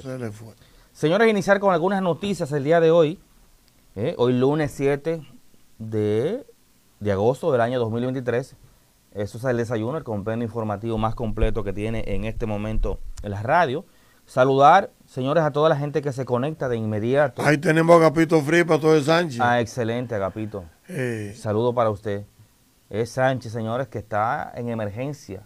Se Señores, iniciar con algunas noticias el día de hoy. Eh, hoy lunes 7 de, agosto del año 2023. Eso es el desayuno, el convenio informativo más completo que tiene en este momento en la radio. Saludar, señores, a toda la gente que se conecta de inmediato. Ahí tenemos a Agapito Fripa, todo el Sánchez. Ah, excelente, Agapito. Eh. Saludo para usted. Es Sánchez, señores, que está en emergencia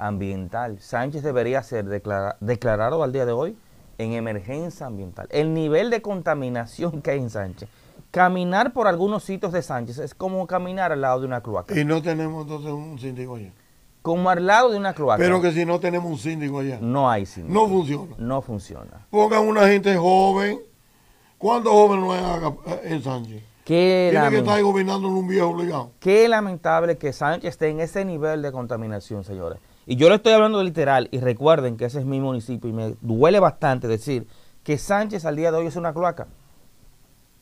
ambiental. Sánchez debería ser declarado al día de hoy en emergencia ambiental. El nivel de contaminación que hay en Sánchez. Caminar por algunos sitios de Sánchez es como caminar al lado de una cloaca. Y no tenemos entonces un síndico allá. Como al lado de una cloaca. Pero que si no tenemos un síndico allá. No hay síndico. No funciona. No funciona. Pongan una gente joven. ¿Cuántos jóvenes no hay eh, en Sánchez? Tiene que estar gobernando en un viejo Qué lamentable que Sánchez esté en ese nivel de contaminación, señores. Y yo le estoy hablando literal, y recuerden que ese es mi municipio, y me duele bastante decir que Sánchez al día de hoy es una cloaca.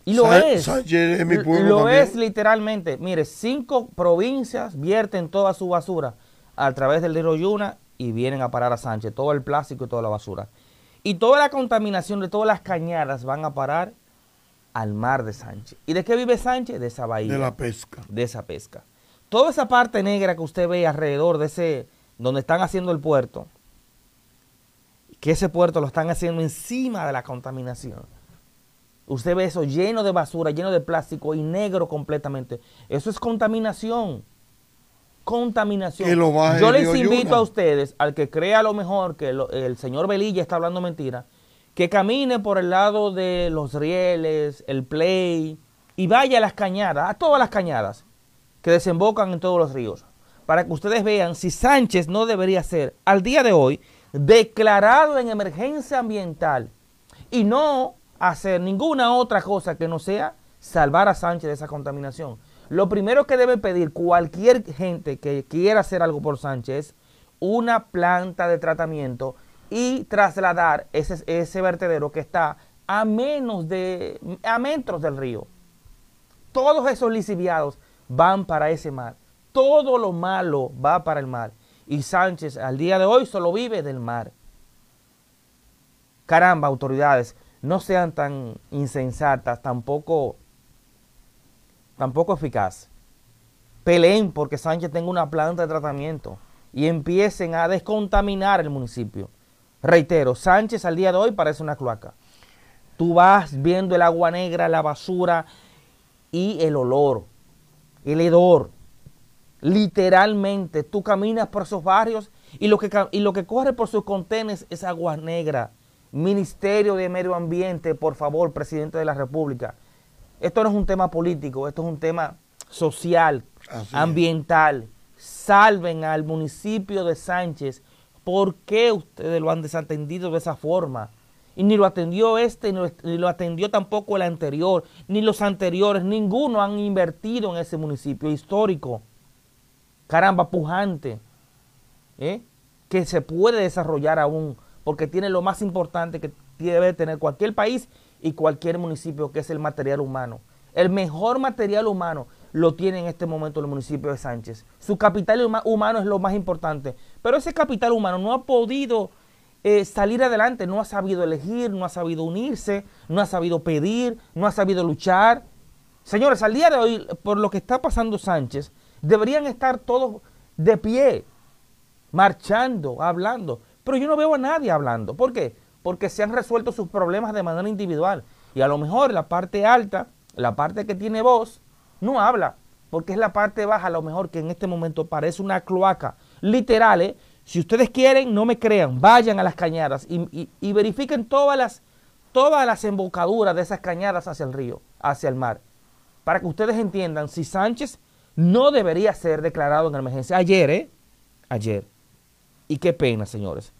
Y lo es. Sánchez es mi pueblo. Lo es literalmente. Mire, cinco provincias vierten toda su basura a través del río Yuna y vienen a parar a Sánchez. Todo el plástico y toda la basura. Y toda la contaminación de todas las cañadas van a parar al mar de Sánchez. ¿Y de qué vive Sánchez? De esa bahía. De la pesca. De esa pesca. Toda esa parte negra que usted ve alrededor de ese donde están haciendo el puerto, que ese puerto lo están haciendo encima de la contaminación. Usted ve eso lleno de basura, lleno de plástico y negro completamente. Eso es contaminación. Contaminación. Yo les invito a ustedes, al que crea lo mejor que el señor Belilla está hablando mentira, que camine por el lado de los rieles, el play, y vaya a las cañadas, a todas las cañadas que desembocan en todos los ríos para que ustedes vean si Sánchez no debería ser al día de hoy declarado en emergencia ambiental y no hacer ninguna otra cosa que no sea salvar a Sánchez de esa contaminación. Lo primero que debe pedir cualquier gente que quiera hacer algo por Sánchez una planta de tratamiento y trasladar ese, ese vertedero que está a menos de a metros del río. Todos esos lisiviados van para ese mar todo lo malo va para el mar. Y Sánchez al día de hoy solo vive del mar. Caramba, autoridades, no sean tan insensatas, tampoco, tampoco eficaces. Peleen porque Sánchez tenga una planta de tratamiento y empiecen a descontaminar el municipio. Reitero, Sánchez al día de hoy parece una cloaca. Tú vas viendo el agua negra, la basura y el olor, el hedor. Literalmente, tú caminas por esos barrios y lo que, y lo que corre por sus contenes es agua negra. Ministerio de Medio Ambiente, por favor, presidente de la República. Esto no es un tema político, esto es un tema social, ambiental. Salven al municipio de Sánchez. ¿Por qué ustedes lo han desatendido de esa forma? Y ni lo atendió este, ni lo atendió tampoco el anterior, ni los anteriores. Ninguno han invertido en ese municipio histórico caramba, pujante, ¿eh? que se puede desarrollar aún, porque tiene lo más importante que debe tener cualquier país y cualquier municipio, que es el material humano. El mejor material humano lo tiene en este momento el municipio de Sánchez. Su capital humano es lo más importante, pero ese capital humano no ha podido eh, salir adelante, no ha sabido elegir, no ha sabido unirse, no ha sabido pedir, no ha sabido luchar. Señores, al día de hoy, por lo que está pasando Sánchez, Deberían estar todos de pie, marchando, hablando. Pero yo no veo a nadie hablando. ¿Por qué? Porque se han resuelto sus problemas de manera individual. Y a lo mejor la parte alta, la parte que tiene voz, no habla. Porque es la parte baja, a lo mejor que en este momento parece una cloaca. Literales, ¿eh? Si ustedes quieren, no me crean. Vayan a las cañadas y, verifiquen todas las embocaduras de esas cañadas hacia el río, hacia el mar. Para que ustedes entiendan si Sánchez no debería ser declarado en emergencia. Ayer, ¿eh? Ayer. Y qué pena, señores.